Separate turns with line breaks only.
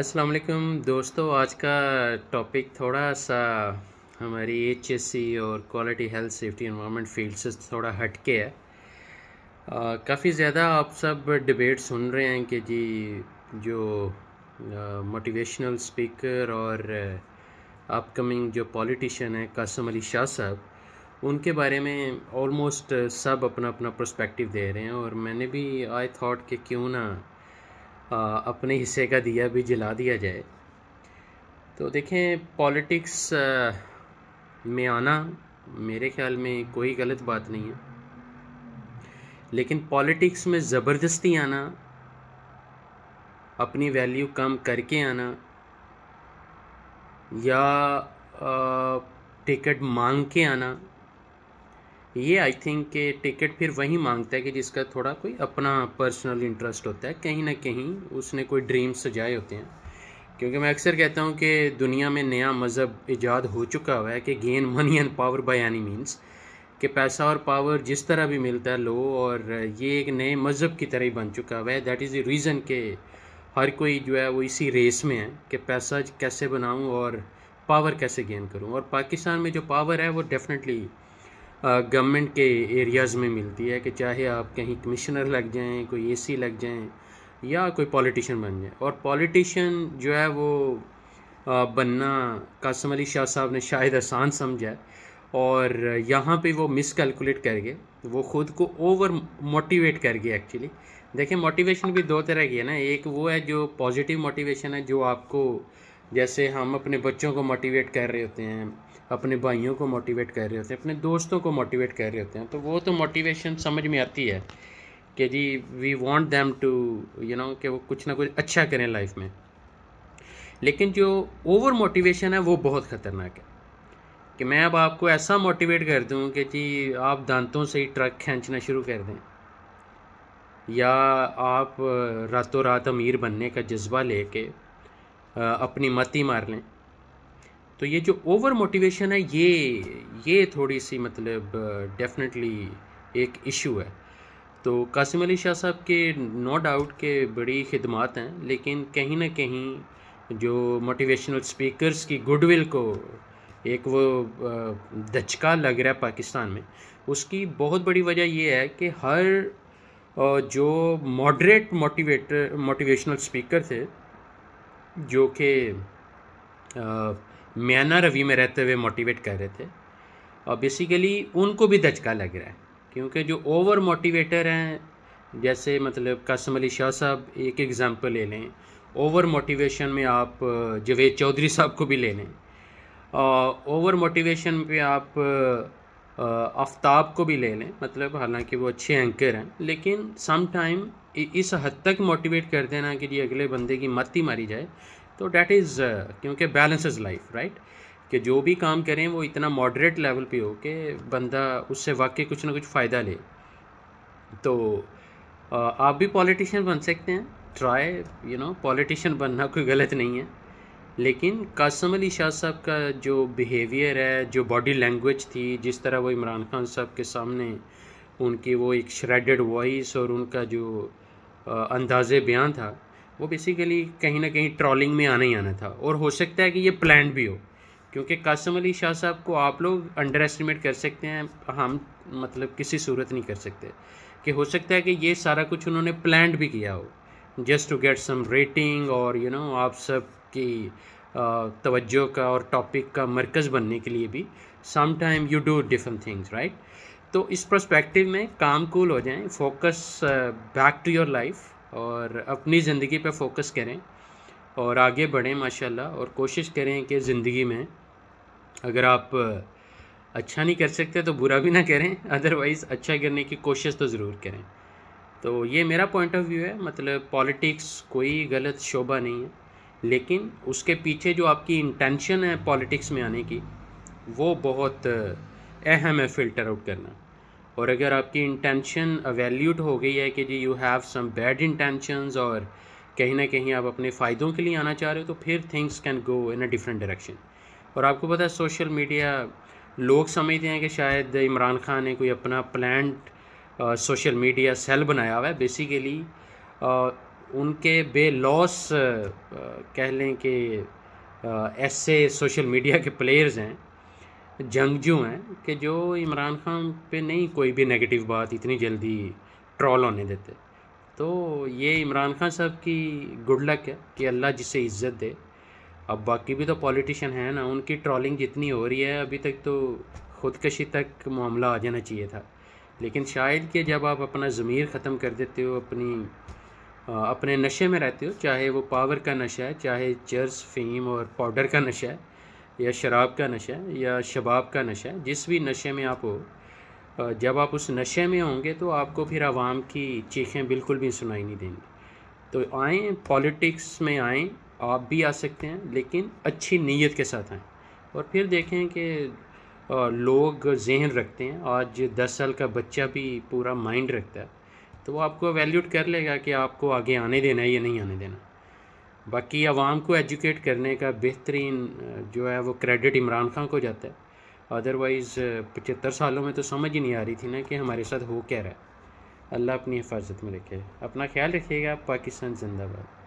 अस्सलाम वालेकुम दोस्तों आज का टॉपिक थोड़ा सा हमारी एचएससी और quality health safety environment field से थोड़ा हट के है काफ़ी ज़्यादा आप सब डिबेट सुन रहे हैं कि जी जो मोटिवेशनल स्पीकर और अपकमिंग जो पॉलिटिशियन है कासम अली शाह साहब उनके बारे में ऑलमोस्ट सब अपना अपना पर्सपेक्टिव दे रहे हैं और मैंने भी आई थॉट कि क्यों ना अपने हिस्से का दिया भी जला दिया जाए तो देखें पॉलिटिक्स में आना मेरे ख्याल में कोई गलत बात नहीं है लेकिन पॉलिटिक्स में ज़बरदस्ती आना अपनी वैल्यू कम करके आना या टिकट मांग के आना ये आई थिंक के टिकट फिर वही मांगता है कि जिसका थोड़ा कोई अपना पर्सनल इंटरेस्ट होता है कहीं ना कहीं उसने कोई ड्रीम सजाए होते हैं क्योंकि मैं अक्सर कहता हूँ कि दुनिया में नया मज़हब ईजाद हो चुका हुआ है कि gain money and power by any means कि पैसा और पावर जिस तरह भी मिलता है लो और ये एक नए मज़हब की तरह ही बन चुका हुआ है दैट इज़ द रीज़न के हर कोई जो है वो इसी रेस में है कि पैसा कैसे बनाऊँ और पावर कैसे गेन करूँ और पाकिस्तान में जो पावर है वो डेफिनेटली गवर्नमेंट के एरियाज़ में मिलती है कि चाहे आप कहीं कमिश्नर लग जाएं कोई एसी लग जाएं या कोई पॉलिटिशियन बन जाए और पॉलिटिशियन जो है वो बनना कासम अली शाह साहब ने शायद आसान समझा है और यहाँ पे वो मिसकैलकुलेट कर गए वो ख़ुद को ओवर मोटिवेट कर गए एक्चुअली देखिए मोटिवेशन भी दो तरह की है ना एक वो है जो पॉजिटिव मोटिवेशन है जो आपको जैसे हम अपने बच्चों को मोटिवेट कर रहे होते हैं अपने भाइयों को मोटिवेट कर रहे होते हैं अपने दोस्तों को मोटिवेट कर रहे होते हैं तो वो तो मोटिवेशन समझ में आती है कि जी we want them to you know कि वो कुछ ना कुछ अच्छा करें लाइफ में लेकिन जो ओवर मोटिवेशन है वो बहुत ख़तरनाक है कि मैं अब आपको ऐसा मोटिवेट कर दूँ कि जी आप दांतों से ही ट्रक खींचना शुरू कर दें या आप रातों रात अमीर बनने का जज्बा लेके अपनी मती मार लें तो ये जो ओवर मोटिवेशन है ये ये थोड़ी सी मतलब डेफिनेटली uh, एक इशू है तो कासिम अली शाह साहब के नो डाउट के बड़ी खिदमत हैं लेकिन कहीं ना कहीं जो मोटिवेशनल स्पीकर्स की गुडविल को एक वो uh, धचका लग रहा है पाकिस्तान में उसकी बहुत बड़ी वजह ये है कि हर uh, जो मॉडरेट मोटिवेटर मोटिवेशनल स्पीकर थे जो कि म्याना रवि में रहते हुए मोटिवेट कर रहे थे और बेसिकली उनको भी धचका लग रहा है क्योंकि जो ओवर मोटिवेटर हैं जैसे मतलब कासम अली शाह साहब एक एग्ज़ाम्पल ले लें ओवर मोटिवेशन में आप जवेद चौधरी साहब को भी ले लें और ओवर मोटिवेशन पे आप आफ्ताब को भी ले लें मतलब हालांकि वो अच्छे एंकर हैं लेकिन सम टाइम इस हद तक मोटिवेट कर देना कि जी अगले बंदे की मत ही मारी जाए तो डैट इज़ uh, क्योंकि बैलेंस इज़ लाइफ राइट कि जो भी काम करें वो इतना मॉडरेट लेवल पे हो कि बंदा उससे वाकई कुछ ना कुछ फ़ायदा ले तो uh, आप भी पॉलिटिशियन बन सकते हैं ट्राई यू नो पॉलिटिशियन बनना कोई गलत नहीं है लेकिन कासम अली शाह साहब का जो बिहेवियर है जो बॉडी लैंग्वेज थी जिस तरह वो इमरान खान साहब के सामने उनकी वो एक श्रेडेड वॉइस और उनका जो uh, अंदाज़ बयान था वो बेसिकली कहीं ना कहीं ट्रॉलिंग में आना ही आना था और हो सकता है कि ये प्लान भी हो क्योंकि कासम अली शाह साहब को आप लोग अंडर एस्टिमेट कर सकते हैं हम मतलब किसी सूरत नहीं कर सकते कि हो सकता है कि ये सारा कुछ उन्होंने प्लान भी किया हो just to get some rating और यू you नो know, आप सब की तवज्जो का और टॉपिक का मरकज़ बनने के लिए भी some time you do different things right तो इस प्रस्पेक्टिव में काम कूल हो जाएं focus back to your life और अपनी ज़िंदगी पे फोकस करें और आगे बढ़ें माशाल्लाह और कोशिश करें कि ज़िंदगी में अगर आप अच्छा नहीं कर सकते तो बुरा भी ना करें अदरवाइज़ अच्छा करने की कोशिश तो ज़रूर करें तो ये मेरा पॉइंट ऑफ व्यू है मतलब पॉलिटिक्स कोई गलत शोभा नहीं है लेकिन उसके पीछे जो आपकी इंटेंशन है पॉलिटिक्स में आने की वो बहुत अहम है फ़िल्टर आउट करना और अगर आपकी इंटेंशन वैल्यूड हो गई है कि जी you have some bad intentions और कहीं ना कहीं आप अपने फ़ायदों के लिए आना चाह रहे हो तो फिर things can go in a different direction और आपको पता है सोशल मीडिया लोग समझते हैं कि शायद इमरान खान ने कोई अपना प्लान सोशल मीडिया सेल बनाया हुआ है बेसिकली उनके बेलॉस कह लें कि ऐसे सोशल मीडिया के प्लेयर्स हैं जंगजू हैं कि जो इमरान खान पे नहीं कोई भी नेगेटिव बात इतनी जल्दी ट्रॉल होने देते तो ये इमरान खान साहब की गुड लक है कि अल्लाह जिसे इज्जत दे अब बाकी भी तो पॉलिटिशियन हैं ना उनकी ट्रॉलिंग जितनी हो रही है अभी तक तो खुदकशी तक मामला आ जाना चाहिए था लेकिन शायद कि जब आप अपना ज़मीर ख़त्म कर देते हो अपनी अपने नशे में रहते हो चाहे वो पावर का नशा है चाहे चर्स फेम और पाउडर का नशा है या शराब का नशा है या शबाब का नशा है जिस भी नशे में आप हो जब आप उस नशे में होंगे तो आपको फिर आवाम की चीखें बिल्कुल भी सुनाई नहीं देंगी तो आएँ पॉलिटिक्स में आएँ आप भी आ सकते हैं लेकिन अच्छी नीयत के साथ आएँ और फिर देखें कि लोग जहन रखते हैं आज दस साल का बच्चा भी पूरा माइंड रखता है तो वो आपको वैल्यूट कर लेगा कि आपको आगे आने देना है या नहीं आने देना बाकी आवाम को एजुकेट करने का बेहतरीन जो है वो क्रेडिट इमरान खान को जाता है अदरवाइज़ पचहत्तर सालों में तो समझ ही नहीं आ रही थी ना कि हमारे साथ हो क्या रहा है अल्लाह अपनी हिफाजत में रखे अपना ख्याल रखिएगा पाकिस्तान जिंदाबाद